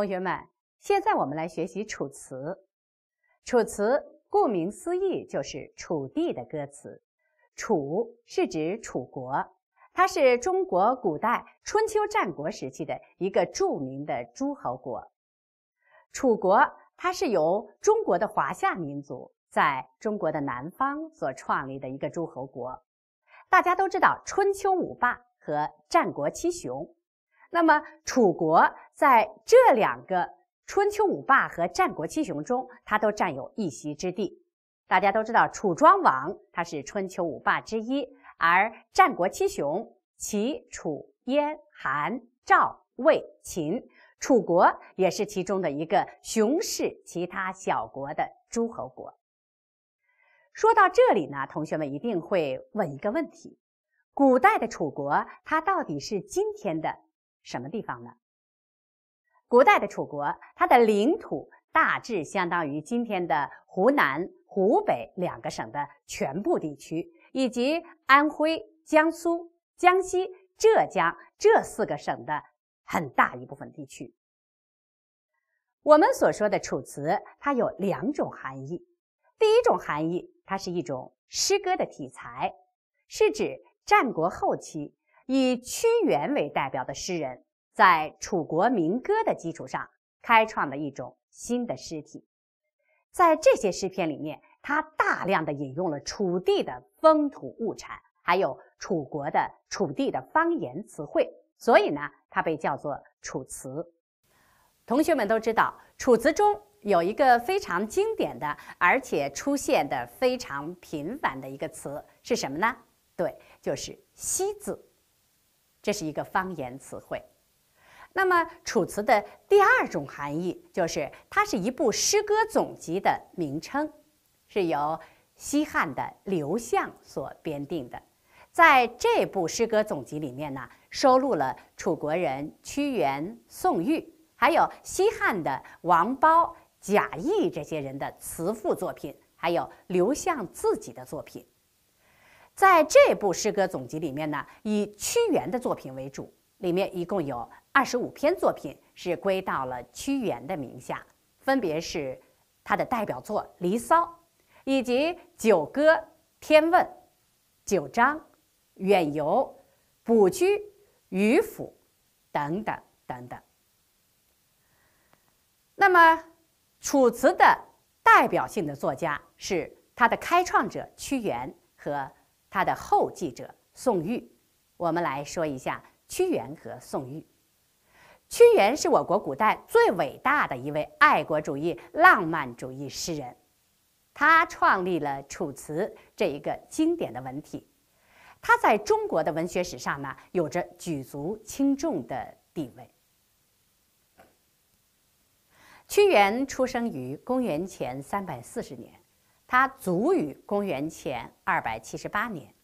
同学们，现在我们来学习《楚辞》。《楚辞》顾名思义就是楚地的歌词。楚是指楚国，它是中国古代春秋战国时期的一个著名的诸侯国。楚国它是由中国的华夏民族在中国的南方所创立的一个诸侯国。大家都知道春秋五霸和战国七雄。那么，楚国在这两个春秋五霸和战国七雄中，它都占有一席之地。大家都知道，楚庄王他是春秋五霸之一，而战国七雄齐、楚、燕、韩、赵、魏、秦，楚国也是其中的一个雄视其他小国的诸侯国。说到这里呢，同学们一定会问一个问题：古代的楚国，它到底是今天的？什么地方呢？古代的楚国，它的领土大致相当于今天的湖南、湖北两个省的全部地区，以及安徽、江苏、江西、浙江这四个省的很大一部分地区。我们所说的《楚辞》，它有两种含义。第一种含义，它是一种诗歌的题材，是指战国后期。以屈原为代表的诗人，在楚国民歌的基础上，开创了一种新的诗体。在这些诗篇里面，他大量的引用了楚地的风土物产，还有楚国的楚地的方言词汇，所以呢，它被叫做《楚辞》。同学们都知道，《楚辞》中有一个非常经典的，而且出现的非常频繁的一个词是什么呢？对，就是“西”字。这是一个方言词汇。那么，《楚辞》的第二种含义就是，它是一部诗歌总集的名称，是由西汉的刘向所编定的。在这部诗歌总集里面呢，收录了楚国人屈原、宋玉，还有西汉的王褒、贾谊这些人的词赋作品，还有刘向自己的作品。在这部诗歌总集里面呢，以屈原的作品为主，里面一共有二十五篇作品是归到了屈原的名下，分别是他的代表作《离骚》，以及《九歌》《天问》《九章》《远游》《卜居》《渔府》等等等等。那么，楚辞的代表性的作家是他的开创者屈原和。他的后继者宋玉，我们来说一下屈原和宋玉。屈原是我国古代最伟大的一位爱国主义浪漫主义诗人，他创立了《楚辞》这一个经典的文体，他在中国的文学史上呢有着举足轻重的地位。屈原出生于公元前三百四十年。他卒于公元前二百七十八年，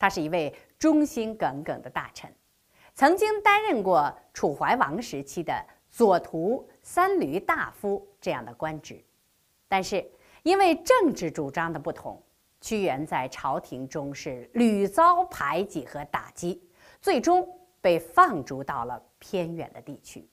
他是一位忠心耿耿的大臣，曾经担任过楚怀王时期的左徒、三闾大夫这样的官职，但是因为政治主张的不同，屈原在朝廷中是屡遭排挤和打击，最终被放逐到了偏远的地区。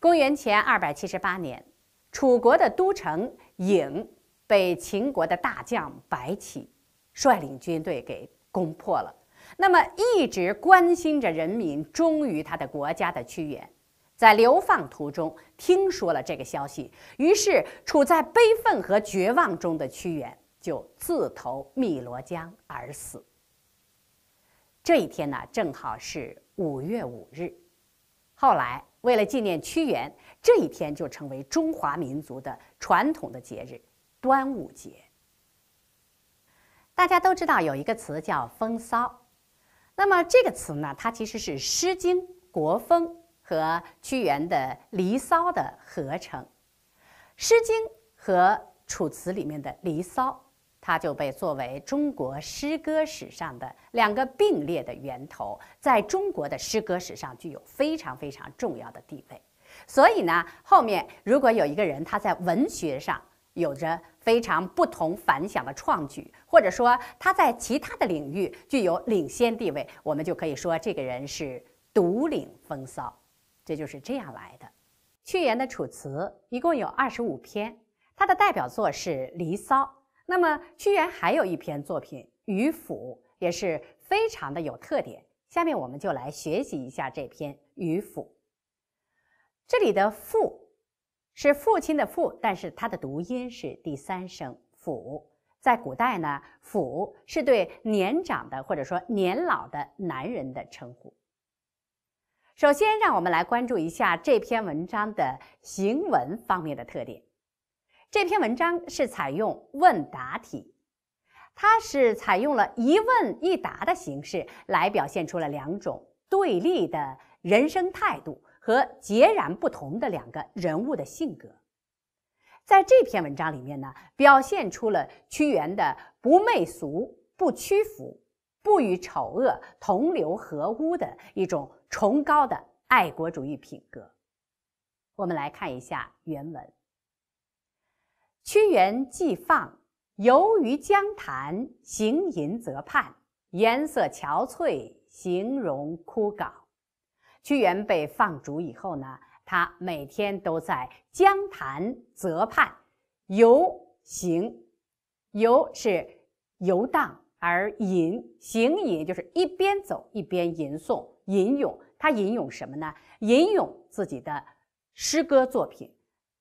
公元前二百七十八年，楚国的都城郢。被秦国的大将白起率领军队给攻破了。那么一直关心着人民、忠于他的国家的屈原，在流放途中听说了这个消息，于是处在悲愤和绝望中的屈原就自投汨罗江而死。这一天呢，正好是五月五日。后来为了纪念屈原，这一天就成为中华民族的传统的节日。端午节，大家都知道有一个词叫“风骚”，那么这个词呢，它其实是《诗经》《国风》和屈原的《离骚》的合成，《诗经》和《楚辞》里面的《离骚》，它就被作为中国诗歌史上的两个并列的源头，在中国的诗歌史上具有非常非常重要的地位。所以呢，后面如果有一个人他在文学上有着非常不同凡响的创举，或者说他在其他的领域具有领先地位，我们就可以说这个人是独领风骚。这就是这样来的。屈原的《楚辞》一共有二十五篇，他的代表作是《离骚》。那么屈原还有一篇作品《渔父》，也是非常的有特点。下面我们就来学习一下这篇《渔父》。这里的“赋”是父亲的父，但是它的读音是第三声“父”。在古代呢，“父”是对年长的或者说年老的男人的称呼。首先，让我们来关注一下这篇文章的行文方面的特点。这篇文章是采用问答题，它是采用了一问一答的形式来表现出了两种对立的人生态度。和截然不同的两个人物的性格，在这篇文章里面呢，表现出了屈原的不媚俗、不屈服、不与丑恶同流合污的一种崇高的爱国主义品格。我们来看一下原文：屈原既放，游于江潭，行吟泽畔，颜色憔悴，形容枯槁。屈原被放逐以后呢，他每天都在江潭泽畔游行，游是游荡，而吟行吟就是一边走一边吟诵吟咏。他吟咏什么呢？吟咏自己的诗歌作品，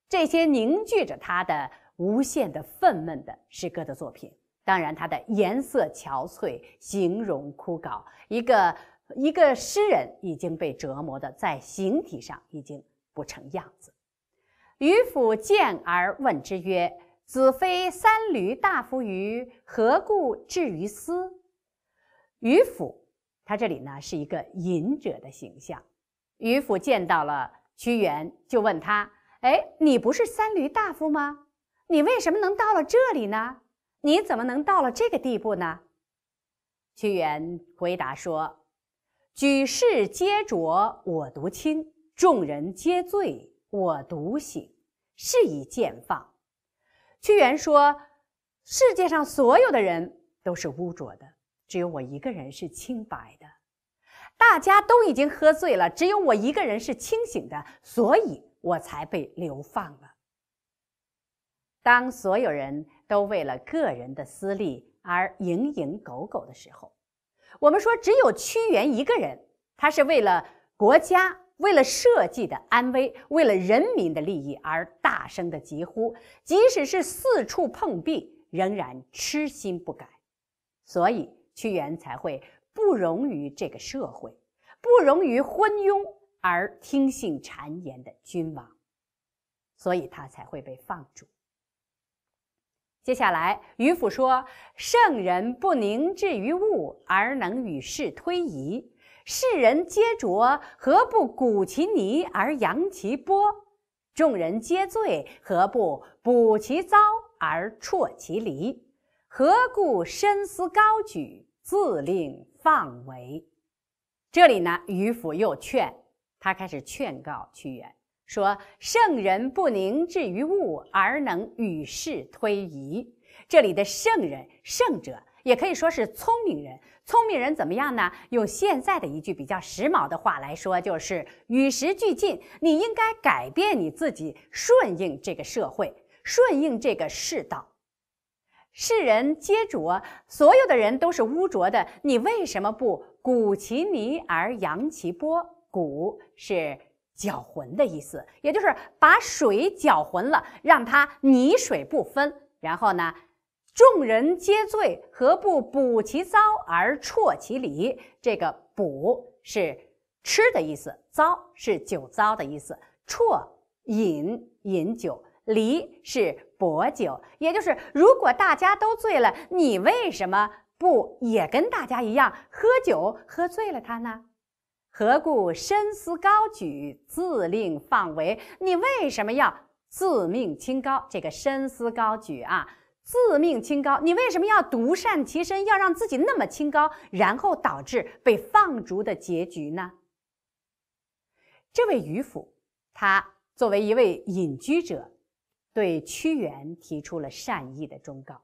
这些凝聚着他的无限的愤懑的诗歌的作品。当然，他的颜色憔悴，形容枯槁。一个。一个诗人已经被折磨的在形体上已经不成样子。于父见而问之曰：“子非三闾大夫于何故至于斯？”于父他这里呢是一个隐者的形象。于父见到了屈原，就问他：“哎，你不是三闾大夫吗？你为什么能到了这里呢？你怎么能到了这个地步呢？”屈原回答说。举世皆浊，我独清；众人皆醉，我独醒。是以见放。屈原说：“世界上所有的人都是污浊的，只有我一个人是清白的；大家都已经喝醉了，只有我一个人是清醒的，所以我才被流放了。当所有人都为了个人的私利而蝇营狗苟的时候，”我们说，只有屈原一个人，他是为了国家、为了社稷的安危、为了人民的利益而大声的疾呼，即使是四处碰壁，仍然痴心不改。所以，屈原才会不容于这个社会，不容于昏庸而听信谗言的君王，所以他才会被放逐。接下来，渔父说：“圣人不凝滞于物，而能与世推移。世人皆浊，何不鼓其泥而扬其波？众人皆醉，何不补其糟而啜其离？何故深思高举，自令放为？”这里呢，渔父又劝他开始劝告屈原。说圣人不凝滞于物，而能与世推移。这里的圣人、圣者，也可以说是聪明人。聪明人怎么样呢？用现在的一句比较时髦的话来说，就是与时俱进。你应该改变你自己，顺应这个社会，顺应这个世道。世人皆浊，所有的人都是污浊的。你为什么不鼓其泥而扬其波？鼓是。搅浑的意思，也就是把水搅浑了，让它泥水不分。然后呢，众人皆醉，何不补其糟而啜其离？这个“补”是吃的意思，“糟”是酒糟的意思，“啜”饮饮酒，“离”是薄酒。也就是，如果大家都醉了，你为什么不也跟大家一样喝酒喝醉了他呢？何故深思高举，自令放为？你为什么要自命清高？这个深思高举啊，自命清高，你为什么要独善其身？要让自己那么清高，然后导致被放逐的结局呢？这位渔父，他作为一位隐居者，对屈原提出了善意的忠告。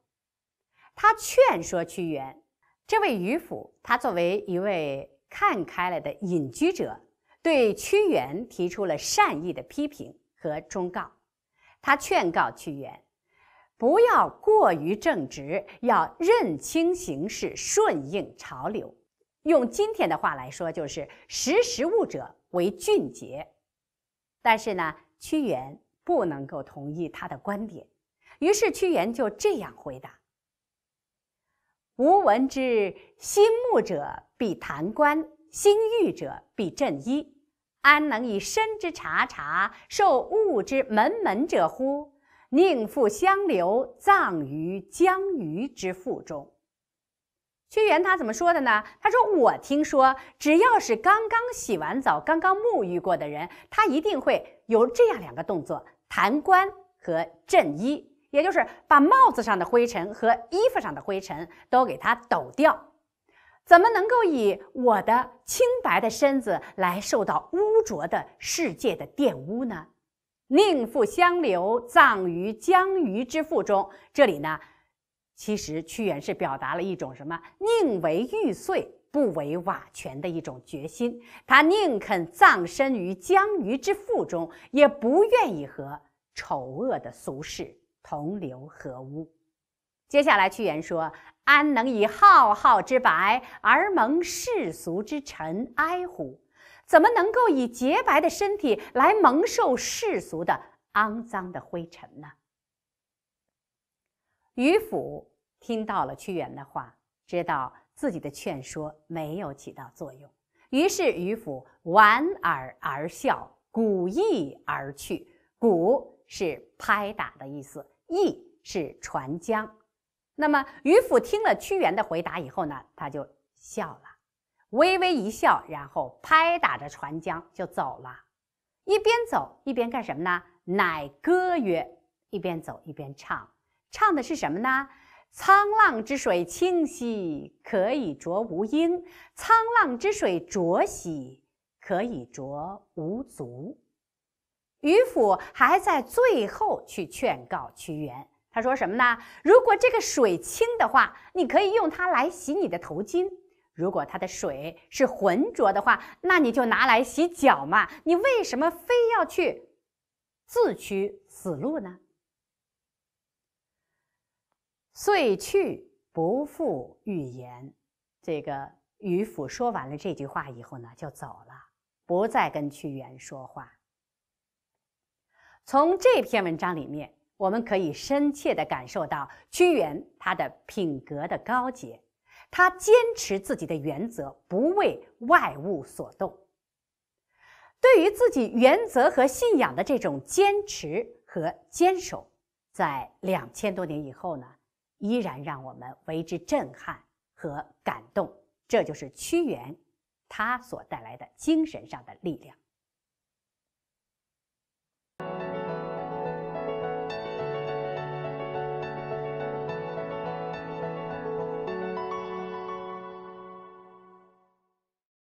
他劝说屈原，这位渔父，他作为一位。看开了的隐居者对屈原提出了善意的批评和忠告，他劝告屈原不要过于正直，要认清形势，顺应潮流。用今天的话来说，就是“识时务者为俊杰”。但是呢，屈原不能够同意他的观点，于是屈原就这样回答：“吾闻之，心慕者。”必弹冠，心欲者必振衣，安能以身之察察，受物之门门者乎？宁复相留，葬于江鱼之腹中。屈原他怎么说的呢？他说：“我听说，只要是刚刚洗完澡、刚刚沐浴过的人，他一定会有这样两个动作：弹冠和振衣，也就是把帽子上的灰尘和衣服上的灰尘都给他抖掉。”怎么能够以我的清白的身子来受到污浊的世界的玷污呢？宁赴相留，葬于江鱼之腹中。这里呢，其实屈原是表达了一种什么？宁为玉碎，不为瓦全的一种决心。他宁肯葬身于江鱼之腹中，也不愿意和丑恶的俗世同流合污。接下来，屈原说：“安能以浩浩之白，而蒙世俗之尘埃乎？怎么能够以洁白的身体来蒙受世俗的肮脏的灰尘呢？”于府听到了屈原的话，知道自己的劝说没有起到作用，于是于府莞尔而笑，鼓意而去。鼓是拍打的意思，意是传浆。那么，渔府听了屈原的回答以后呢，他就笑了，微微一笑，然后拍打着船桨就走了。一边走一边干什么呢？乃歌曰：一边走一边唱，唱的是什么呢？沧浪之水清兮，可以濯吾缨；沧浪之水浊兮，可以濯吾足。渔府还在最后去劝告屈原。他说什么呢？如果这个水清的话，你可以用它来洗你的头巾；如果它的水是浑浊的话，那你就拿来洗脚嘛。你为什么非要去自取死路呢？遂去不复与言。这个渔父说完了这句话以后呢，就走了，不再跟屈原说话。从这篇文章里面。我们可以深切的感受到屈原他的品格的高洁，他坚持自己的原则，不为外物所动。对于自己原则和信仰的这种坚持和坚守，在两千多年以后呢，依然让我们为之震撼和感动。这就是屈原他所带来的精神上的力量。